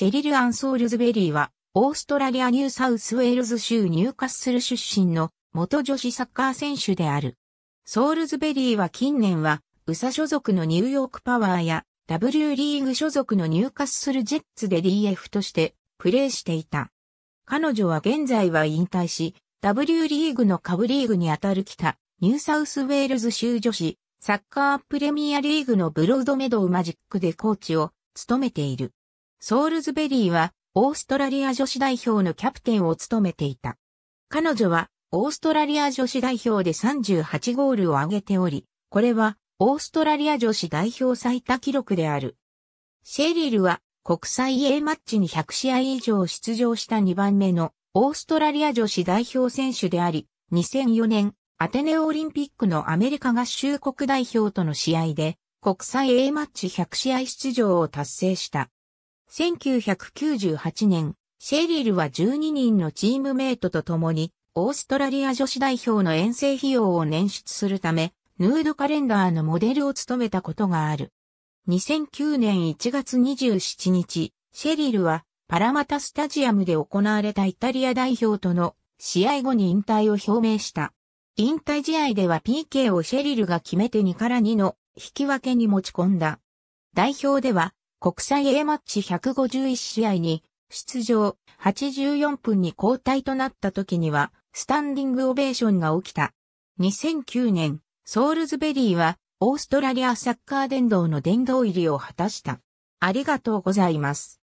シェリル・アンソー・ルズベリーは、オーストラリア・ニューサウスウェールズ州ニューカッスル出身の元女子サッカー選手である。ソールズベリーは近年は、ウサ所属のニューヨークパワーや、W リーグ所属のニューカッスルジェッツで DF としてプレーしていた。彼女は現在は引退し、W リーグの下部リーグにあたる北、ニューサウスウェールズ州女子、サッカープレミアリーグのブロードメドウマジックでコーチを務めている。ソールズベリーはオーストラリア女子代表のキャプテンを務めていた。彼女はオーストラリア女子代表で38ゴールを挙げており、これはオーストラリア女子代表最多記録である。シェリルは国際 A マッチに100試合以上出場した2番目のオーストラリア女子代表選手であり、2004年アテネオリンピックのアメリカ合衆国代表との試合で国際 A マッチ100試合出場を達成した。1998年、シェリルは12人のチームメイトと共に、オーストラリア女子代表の遠征費用を捻出するため、ヌードカレンダーのモデルを務めたことがある。2009年1月27日、シェリルはパラマタスタジアムで行われたイタリア代表との試合後に引退を表明した。引退試合では PK をシェリルが決めて2から2の引き分けに持ち込んだ。代表では国際 A マッチ151試合に出場、84分に交代となった時には、スタンディングオベーションが起きた。2009年、ソールズベリーは、オーストラリアサッカー殿堂の殿堂入りを果たした。ありがとうございます。